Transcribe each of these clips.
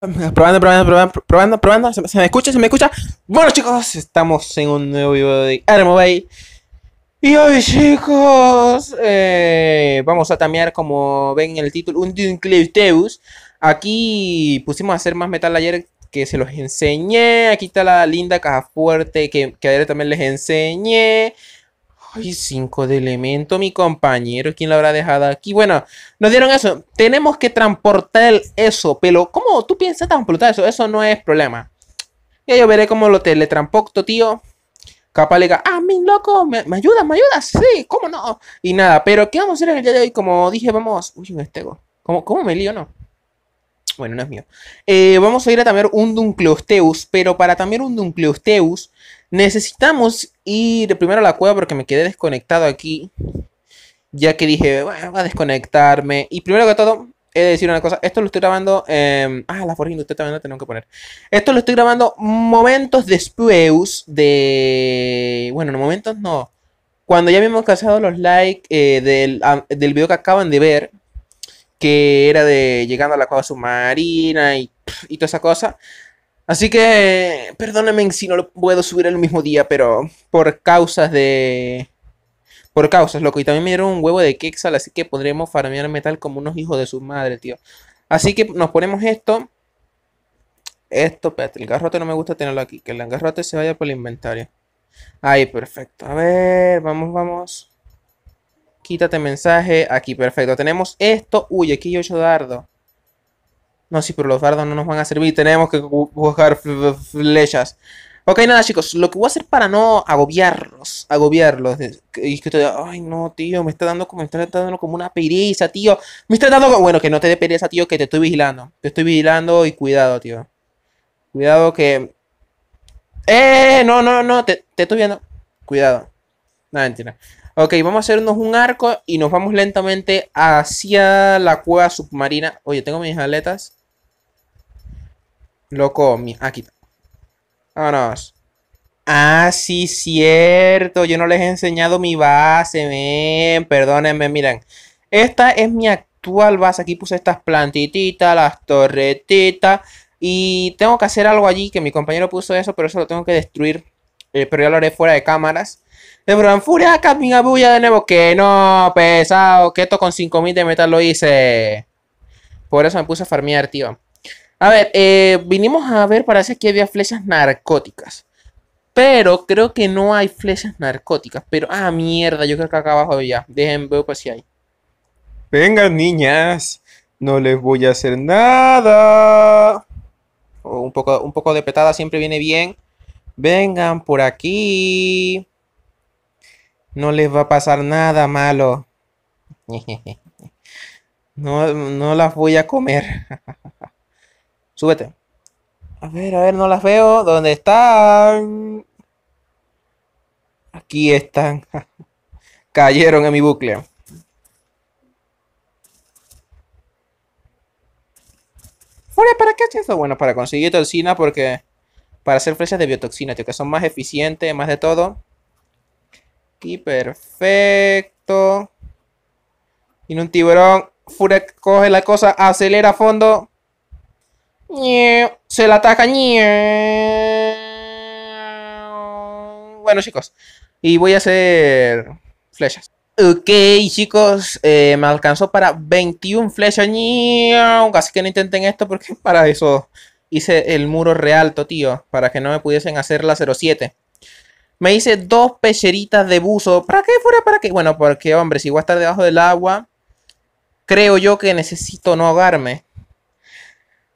Probando, probando, probando, probando, probando. ¿Se, me escucha? ¿Se me escucha? Bueno, chicos, estamos en un nuevo video de Armo Bay Y hoy, chicos, eh, vamos a tamear, como ven en el título, un Deus. Aquí pusimos a hacer más metal ayer que se los enseñé. Aquí está la linda caja fuerte que, que ayer también les enseñé. Ay, cinco de elemento, mi compañero. ¿Quién lo habrá dejado aquí? Bueno, nos dieron eso. Tenemos que transportar eso, pero ¿cómo tú piensas transportar eso? Eso no es problema. Ya yo veré cómo lo teletransporto, tío. Capaz le ah, mi loco, ¿me, ¿me, ayudas? ¿Me ayudas? Sí, ¿cómo no? Y nada, pero ¿qué vamos a hacer en el día de hoy? Como dije, vamos. Uy, un estego. ¿Cómo, ¿Cómo me lío, no? Bueno, no es mío. Eh, vamos a ir a también un Duncleosteus, pero para también un Duncleosteus Necesitamos ir primero a la cueva porque me quedé desconectado aquí. Ya que dije, bueno, voy a desconectarme. Y primero que todo, he de decir una cosa. Esto lo estoy grabando. Em, ah, la forja usted también la tengo que poner. Esto lo estoy grabando momentos después de. Bueno, momentos no. Cuando ya habíamos casado los likes eh, del, video que acaban de ver. Que era de llegando a la cueva submarina y, y toda esa cosa. Así que perdónenme si no lo puedo subir el mismo día, pero por causas de... Por causas, loco. Y también me dieron un huevo de Quexal, así que podremos farmear metal como unos hijos de su madre, tío. Así que nos ponemos esto. Esto, espérate, el garrote no me gusta tenerlo aquí. Que el garrote se vaya por el inventario. Ahí, perfecto. A ver, vamos, vamos. Quítate mensaje. Aquí, perfecto. Tenemos esto. Uy, aquí yo ocho dardos. No, sí, pero los dardos no nos van a servir. Tenemos que buscar flechas. Ok, nada, chicos. Lo que voy a hacer para no agobiarlos. Agobiarlos. Y ay, no, tío. Me está dando como, me está dando como una pereza, tío. Me está dando Bueno, que no te dé pereza, tío. Que te estoy vigilando. Te estoy vigilando y cuidado, tío. Cuidado que... ¡Eh! No, no, no. Te, te estoy viendo. Cuidado. Nada, mentira. Ok, vamos a hacernos un arco y nos vamos lentamente hacia la cueva submarina. Oye, tengo mis aletas. Loco, mi... aquí. Ah, Vámonos. Ah, sí, cierto. Yo no les he enseñado mi base, Ven, Perdónenme, miren. Esta es mi actual base. Aquí puse estas plantititas, las torretitas. Y tengo que hacer algo allí, que mi compañero puso eso, pero eso lo tengo que destruir. Eh, pero ya lo haré fuera de cámaras. De verdad Furia, bulla de nuevo. Que no, pesado. Que esto con 5000 de metal lo hice. Por eso me puse a farmear, tío. A ver, eh, vinimos a ver, parece que había flechas narcóticas. Pero creo que no hay flechas narcóticas. Pero, ah, mierda, yo creo que acá abajo ya. Dejen ver pues si hay. Vengan, niñas. No les voy a hacer nada. Oh, un, poco, un poco de petada siempre viene bien. Vengan por aquí. No les va a pasar nada malo. No, no las voy a comer. Súbete. A ver, a ver, no las veo. ¿Dónde están? Aquí están. Cayeron en mi bucle. Fure para qué haces eso? Bueno, para conseguir toxina porque... Para hacer flechas de biotoxina, tío, que son más eficientes, más de todo. Y perfecto. Y un tiburón. Fure coge la cosa, acelera a fondo. Se la ataca. Bueno, chicos. Y voy a hacer flechas. Ok, chicos, eh, me alcanzó para 21 flechas. Así que no intenten esto porque para eso hice el muro realto, tío. Para que no me pudiesen hacer la 07. Me hice dos pecheritas de buzo. ¿Para qué fuera? ¿Para qué? Bueno, porque, hombre, si voy a estar debajo del agua, creo yo que necesito no ahogarme.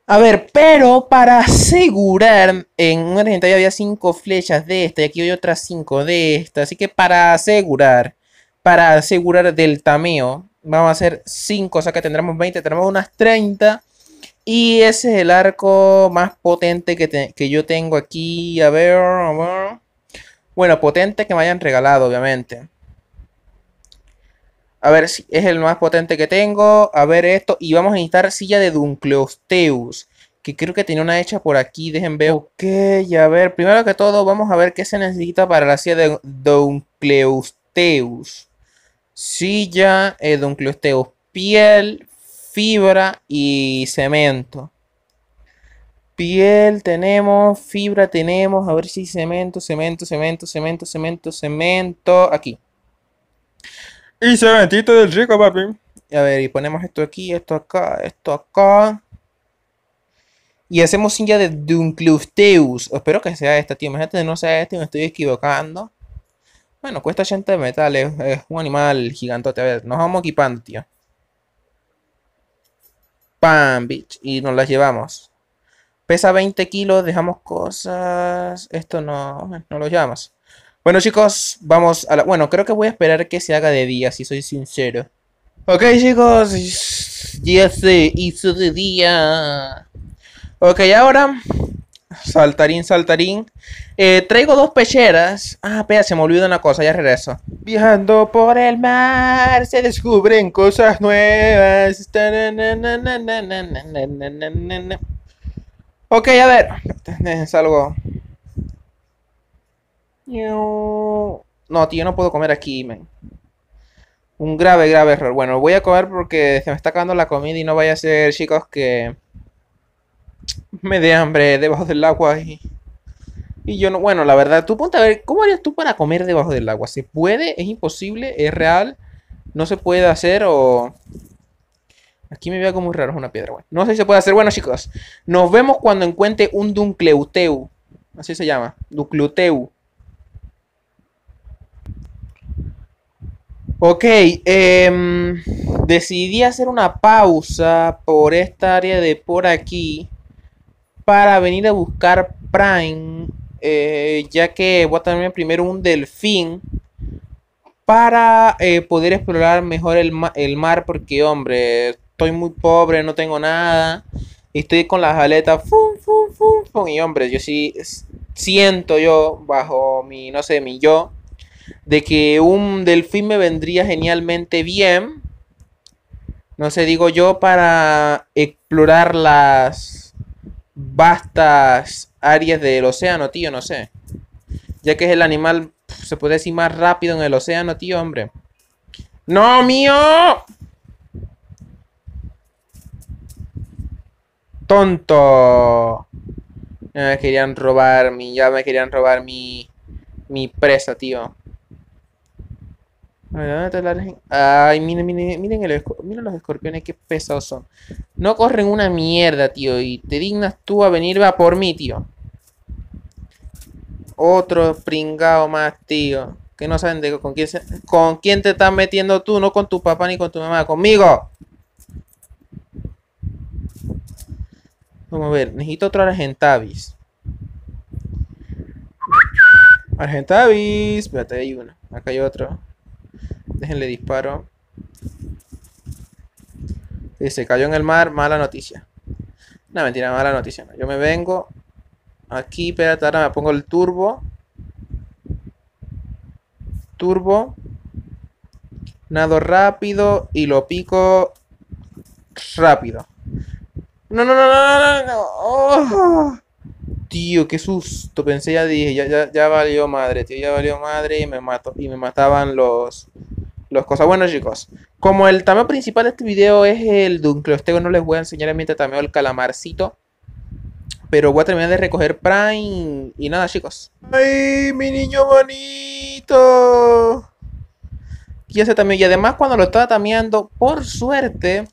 A ver, pero para asegurar, en una gente había cinco flechas de esta y aquí hay otras cinco de esta. Así que para asegurar, para asegurar del tameo, vamos a hacer 5, o sea que tendremos 20, tendremos unas 30. Y ese es el arco más potente que, que yo tengo aquí. A ver, a ver. Bueno, potente que me hayan regalado, obviamente a ver si es el más potente que tengo, a ver esto, y vamos a necesitar silla de Duncleosteus, que creo que tiene una hecha por aquí, dejen ver, ok, a ver, primero que todo vamos a ver qué se necesita para la silla de Duncleosteus, silla, de eh, Duncleosteus, piel, fibra y cemento. Piel tenemos, fibra tenemos, a ver si cemento, cemento, cemento, cemento, cemento, cemento, aquí. Y cementito del rico, papi. A ver, y ponemos esto aquí, esto acá, esto acá. Y hacemos ya de Dunclusteus. Espero que sea esta, tío. Imagínate no sea este, me estoy equivocando. Bueno, cuesta 80 de metal, es, un animal gigantote. A ver, nos vamos equipando, tío. Pam, bitch. Y nos las llevamos. Pesa 20 kilos, dejamos cosas. Esto no, no lo llamas. Bueno, chicos, vamos a la... Bueno, creo que voy a esperar que se haga de día, si soy sincero. Ok, chicos, ya se hizo de día. Ok, ahora... Saltarín, saltarín. Eh, traigo dos pecheras. Ah, espera, se me olvidó una cosa, ya regreso. Viajando por el mar se descubren cosas nuevas. Ok, a ver. Salgo. No, tío, no puedo comer aquí, men. Un grave, grave error. Bueno, voy a comer porque se me está acabando la comida y no vaya a ser, chicos, que me dé hambre debajo del agua y... Y yo no, bueno, la verdad, tú ponte a ver, ¿cómo harías tú para comer debajo del agua? ¿Se puede? ¿Es imposible? ¿Es real? ¿No se puede hacer o...? Aquí me veo como muy raro, es una piedra, No sé si se puede hacer. Bueno, chicos, nos vemos cuando encuentre un Duncleuteu. Así se llama, Duncleuteu. Ok, em, decidí hacer una pausa por esta área de por aquí para venir a buscar Prime, eh, ya que voy a tener primero un delfín para eh, poder explorar mejor el, mar, porque hombre, estoy muy pobre, no tengo nada, y estoy con las aletas, y hombre, yo sí siento yo bajo mi, no sé, mi yo de que un delfín me vendría genialmente bien. No sé, digo yo, para explorar las vastas áreas del océano, tío, no sé. Ya que es el animal, se puede decir más rápido en el océano, tío, hombre. ¡No, mío! ¡Tonto! Ya me querían robar mi... Ya me querían robar mi... Mi presa, tío. Ay, miren, miren, miren, los escorpiones, qué pesados son. No corren una mierda, tío. Y te dignas tú a venir va por mí, tío. Otro pringado más, tío. Que no saben de con quién, con quién te estás metiendo tú, no con tu papá ni con tu mamá, conmigo. Vamos a ver, necesito otro Argentavis. Argentavis, espérate, hay uno. Acá hay otro. Déjenle disparo. Se cayó en el mar, mala noticia. No, mentira, mala noticia. Yo me vengo. Aquí, espérate, ahora me pongo el turbo. Turbo. Nado rápido y lo pico rápido. No, no, no, no, no, no. Oh. Tío, qué susto. Pensé, ya dije, ya, ya, ya valió madre, tío, ya valió madre y me mató. Y me mataban los cosas. Bueno, chicos, como el tameo principal de este video es el Dunkleosteus, no les voy a enseñar a mí tameo el calamarcito. Pero voy a terminar de recoger Prime. Y nada, chicos. ¡Ay, mi niño bonito! Y ese tameo. Y además, cuando lo estaba tameando, por suerte,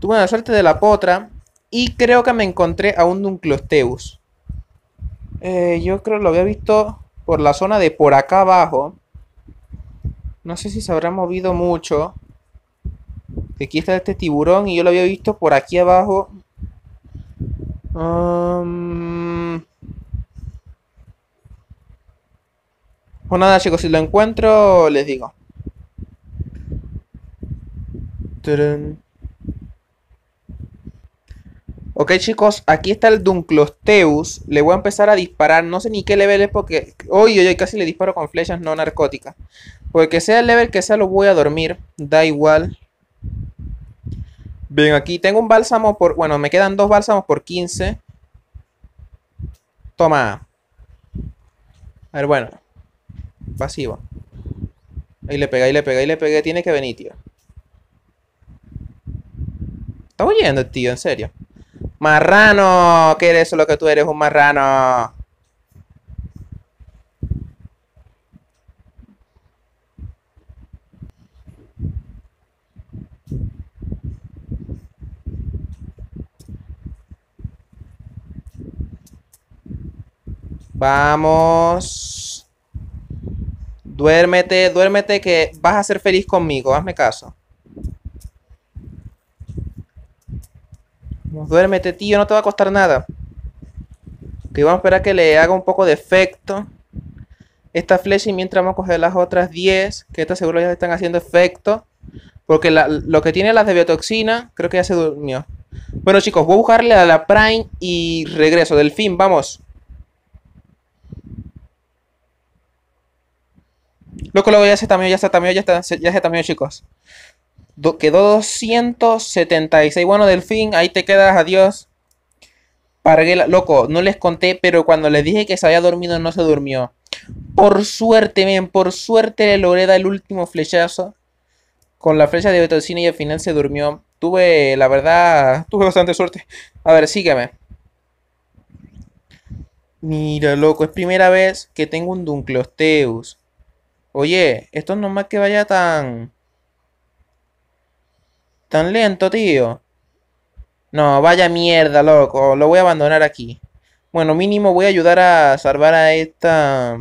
tuve la suerte de la potra. Y creo que me encontré a un Dunclosteus. Eh, yo creo que lo había visto por la zona de por acá abajo no sé si se habrá movido mucho. Aquí está este tiburón y yo lo había visto por aquí abajo. Um... Pues nada chicos, si lo encuentro les digo. Ok chicos, aquí está el Dunclosteus. Le voy a empezar a disparar. No sé ni qué level es porque... Oye, oye, casi le disparo con flechas no narcóticas. Porque sea el level que sea lo voy a dormir. Da igual. Bien, aquí tengo un bálsamo por... Bueno, me quedan dos bálsamos por 15. Toma. A ver, bueno. Pasivo. Ahí le pegué, ahí le pegué, ahí le pegué. Tiene que venir, tío. Está oyendo, tío, en serio. Marrano, ¿Qué eres lo que tú eres, un marrano. Vamos. Duérmete, duérmete que vas a ser feliz conmigo, hazme caso. Duérmete, tío, no te va a costar nada. Que vamos a esperar que le haga un poco de efecto. Esta flecha mientras vamos a coger las otras 10, que estas seguro ya están haciendo efecto. Porque lo que tiene las de biotoxina, creo que ya se durmió. Bueno chicos, voy a buscarle a la Prime y regreso. Delfín, vamos. Loco, luego ya se también ya se también ya, está, ya se también chicos quedó 276. Bueno, Delfín, ahí te quedas, adiós. Parguela, loco, no les conté, pero cuando les dije que se había dormido, no se durmió. Por suerte, bien por suerte le logré dar el último flechazo. Con la flecha de Betocina y al final se durmió. Tuve, la verdad, tuve bastante suerte. A ver, sígueme. Mira, loco, es primera vez que tengo un Dunclosteus. Oye, esto no más que vaya tan... Tan lento, tío. No, vaya mierda, loco. Lo voy a abandonar aquí. Bueno, mínimo voy a ayudar a salvar a esta...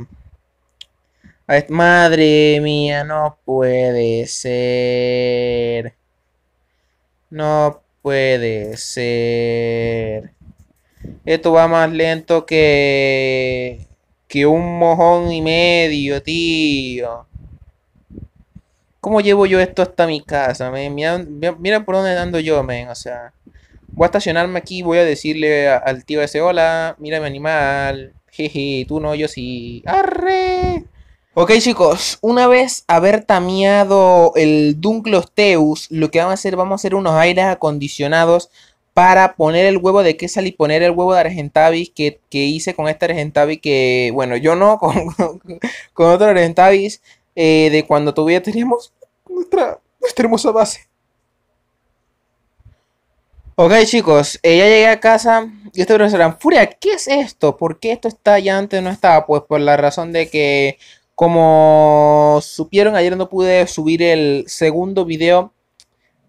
A Madre mía, no puede ser. No puede ser. Esto va más lento que... Que un mojón y medio, tío. ¿Cómo llevo yo esto hasta mi casa? Mira, por dónde ando yo, men. O sea, voy a estacionarme aquí, voy a decirle al tío ese, hola, mira mi animal. Jeje, tú no, yo sí. ¡Arre! Ok chicos, una vez haber tameado el Teus... lo que vamos a hacer, vamos a hacer unos aires acondicionados para poner el huevo de quesal y poner el huevo de Argentavis que, hice con este Argentavis que, bueno, yo no, con, otro Argentavis eh, de cuando todavía teníamos nuestra, hermosa base. Ok chicos, eh, ya llegué a casa y ustedes pensarán, Furia, ¿qué es esto? ¿Por qué esto está ya antes no estaba? Pues por la razón de que como supieron ayer no pude subir el segundo video,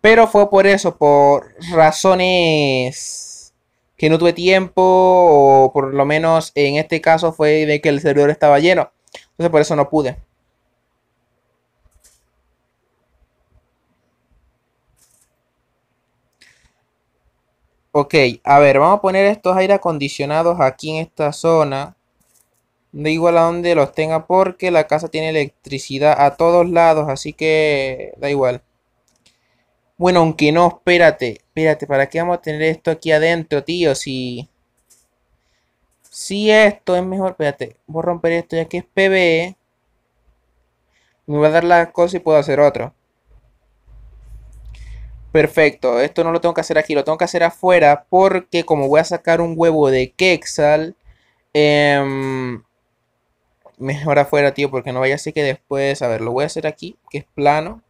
pero fue por eso, por razones que no tuve tiempo o por lo menos en este caso fue de que el servidor estaba lleno. Entonces por eso no pude. Ok, a ver, vamos a poner estos aire acondicionados aquí en esta zona. Da igual a donde los tenga porque la casa tiene electricidad a todos lados, así que da igual. Bueno, aunque no, espérate, espérate, ¿para qué vamos a tener esto aquí adentro, tío? Si... Si esto es mejor, espérate, voy a romper esto ya que es PBE Me va a dar la cosa y puedo hacer otro. Perfecto, esto no lo tengo que hacer aquí, lo tengo que hacer afuera porque como voy a sacar un huevo de Quexal, em, mejor afuera, tío, porque no vaya a ser que después, a ver, lo voy a hacer aquí, que es plano.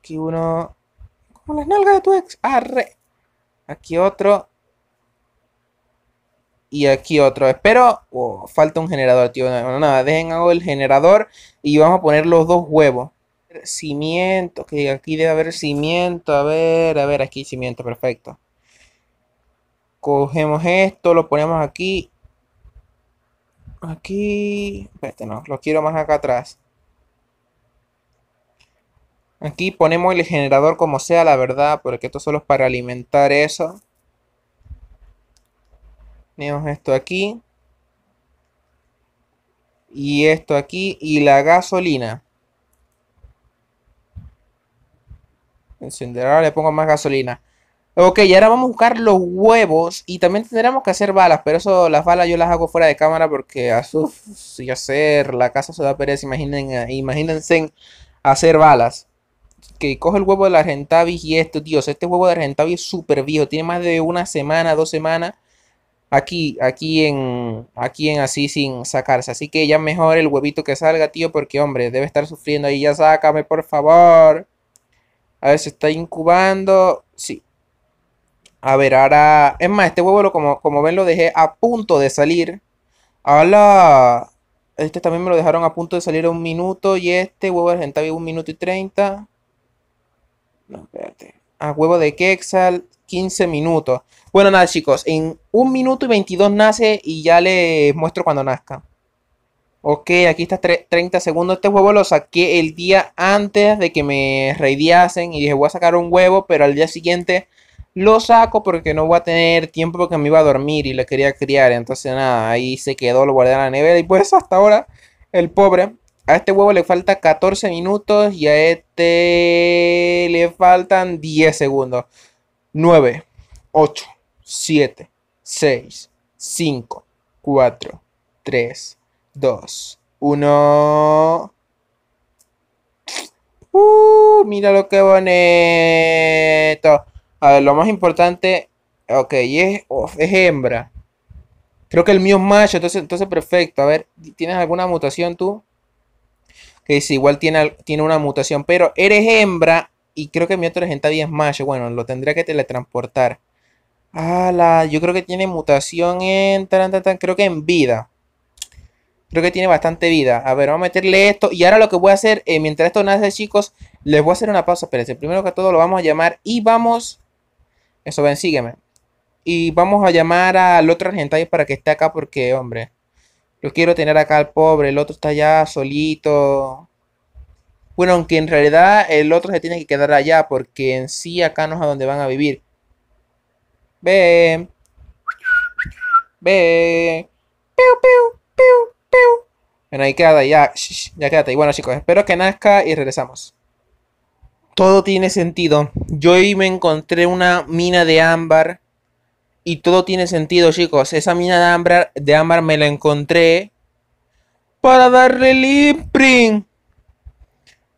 Aquí uno, como las nalgas de tu ex, arre. Aquí otro. Y aquí otro, espero, oh, falta un generador, tío, no, nada, dejen hago el generador y vamos a poner los dos huevos cimiento, que aquí debe haber cimiento, a ver, a ver, aquí cimiento, perfecto. Cogemos esto, lo ponemos aquí. Aquí, espérate, no, lo quiero más acá atrás. Aquí ponemos el generador como sea, la verdad, porque esto solo es para alimentar eso. Tenemos esto aquí. Y esto aquí. Y la gasolina. Encender, ahora le pongo más gasolina. Ok, y ahora vamos a buscar los huevos y también tendremos que hacer balas, pero eso, las balas yo las hago fuera de cámara porque a ah, su, si hacer la casa se da imaginen, eh, imagínense hacer balas. Que coge el huevo de la Argentavis y esto, Dios, este huevo de Argentavis es súper viejo, tiene más de una semana, dos semanas aquí, aquí en, aquí en así sin sacarse. Así que ya mejor el huevito que salga, tío, porque hombre, debe estar sufriendo ahí, ya sácame, por favor. A ver, se está incubando. Sí. A ver, ahora... Es más, este huevo, lo, como, como ven, lo dejé a punto de salir. ¡Hala! Este también me lo dejaron a punto de salir a un minuto. Y este huevo a un minuto y treinta. No, espérate. A ah, huevo de Quexal, 15 minutos. Bueno, nada, chicos. En un minuto y veintidós nace y ya les muestro cuando nazca. Ok, aquí está 30 segundos. Este huevo lo saqué el día antes de que me raidiasen y dije voy a sacar un huevo, pero al día siguiente lo saco porque no voy a tener tiempo porque me iba a dormir y le quería criar. Entonces nada, ahí se quedó, lo guardé en la nevera y pues hasta ahora el pobre. A este huevo le falta 14 minutos y a este le faltan 10 segundos. 9, 8, 7, 6, 5, 4, 3 dos, uno. Uh, mira lo que bonito. A ver, lo más importante. Ok, es, hembra. Creo que el mío es macho, entonces, entonces perfecto. A ver, ¿tienes alguna mutación tú? Que si sí, igual tiene, tiene una mutación, pero eres hembra y creo que mi otro gente es macho. Bueno, lo tendría que teletransportar. Ah, la, yo creo que tiene mutación en. Tan, creo que en vida. Creo que tiene bastante vida. A ver, vamos a meterle esto. Y ahora lo que voy a hacer, eh, mientras esto nace, chicos, les voy a hacer una pausa. Espérense, primero que todo lo vamos a llamar y vamos... Eso, ven, sígueme. Y vamos a llamar al otro argentino para que esté acá porque, hombre, lo quiero tener acá al pobre. El otro está allá solito. Bueno, aunque en realidad el otro se tiene que quedar allá porque en sí acá no es a donde van a vivir. Ve. Ve. Piu, piu, piu. Bueno, ahí queda, ya, ya quédate. Y bueno, chicos, espero que nazca y regresamos. Todo tiene sentido. Yo hoy me encontré una mina de ámbar. Y todo tiene sentido, chicos. Esa mina de ámbar, de ámbar me la encontré para darle el imprint.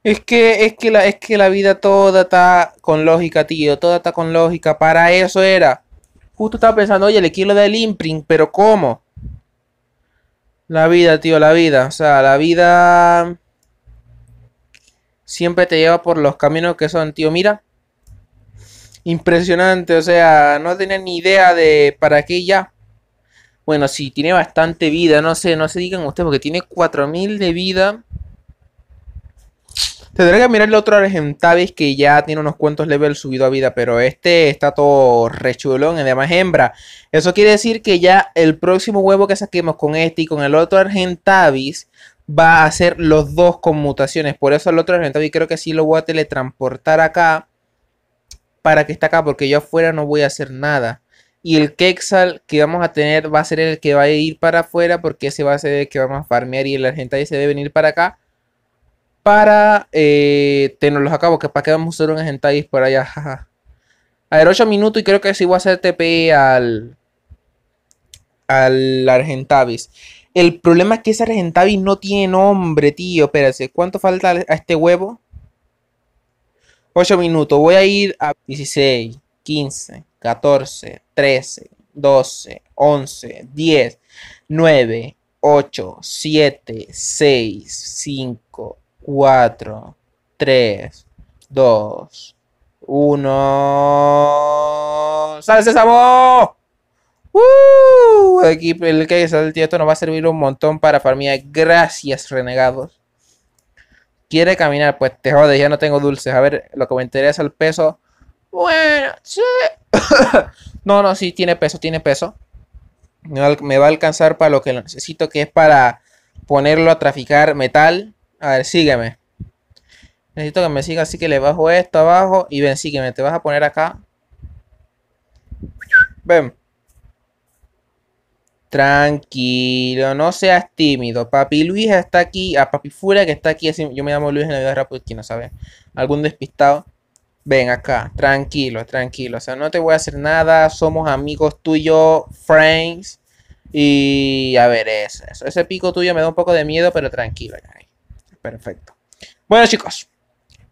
Es que, es que la, es que la vida toda está con lógica, tío. Toda está con lógica. Para eso era. Justo estaba pensando, oye, le quiero dar el imprint, pero ¿cómo? La vida, tío, la vida. O sea, la vida siempre te lleva por los caminos que son, tío. Mira. Impresionante, o sea, no tenía ni idea de para qué ya. Bueno, si tiene bastante vida, no sé, no se digan ustedes, porque tiene 4000 de vida. Tendré que mirar el otro Argentavis que ya tiene unos cuantos levels subido a vida, pero este está todo rechulón, además hembra. Eso quiere decir que ya el próximo huevo que saquemos con este y con el otro Argentavis va a hacer los dos conmutaciones. Por eso el otro Argentavis creo que sí lo voy a teletransportar acá para que esté acá, porque yo afuera no voy a hacer nada. Y el Quexal que vamos a tener va a ser el que va a ir para afuera porque ese va a ser el que vamos a farmear y el Argentavis se debe venir para acá para eh, tenerlos a cabo. Para que vamos a usar un argentavis. por allá. A ver, 8 minutos y creo que sí voy a hacer TP e al, al Argentavis. El problema es que ese Argentavis no tiene nombre, tío. Espérate, ¿cuánto falta a este huevo? 8 minutos. Voy a ir a 16, 15, 14, 13, 12, 11, 10, 9, 8, 7, 6, 5, 4, 3, 2, 1. ¡Sale Sésamo! ¡Uh! Aquí el que es el esto nos va a servir un montón para farmear. Gracias, renegados. Quiere caminar, pues te jodes, ya no tengo dulces. A ver, lo que me interesa el peso. Bueno, sí. no, no, sí, tiene peso, tiene peso. Me va a alcanzar para lo que necesito, que es para ponerlo a traficar metal. A ver, sígueme. Necesito que me siga, así que le bajo esto abajo y ven, sígueme. Te vas a poner acá. Ven. Tranquilo, no seas tímido. Papi Luis está aquí, a ah, Papi Fura que está aquí. yo me llamo Luis en la vida no sabes. Algún despistado. Ven acá, tranquilo, tranquilo. O sea, no te voy a hacer nada. Somos amigos tuyos, friends. Y a ver, eso, ese pico tuyo me da un poco de miedo, pero tranquilo. acá perfecto. Bueno, chicos,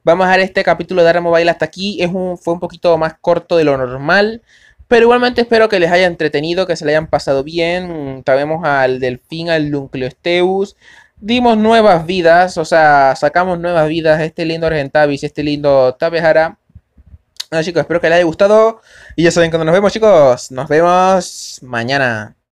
vamos a dejar este capítulo de Armo hasta aquí. Es un, fue un poquito más corto de lo normal. Pero igualmente espero que les haya entretenido, que se le hayan pasado bien. Sabemos al delfín, al Esteus, Dimos nuevas vidas, o sea, sacamos nuevas vidas. Este lindo Argentavis, este lindo Tabejara. Bueno chicos, espero que les haya gustado. Y ya saben cuando nos vemos chicos. Nos vemos mañana.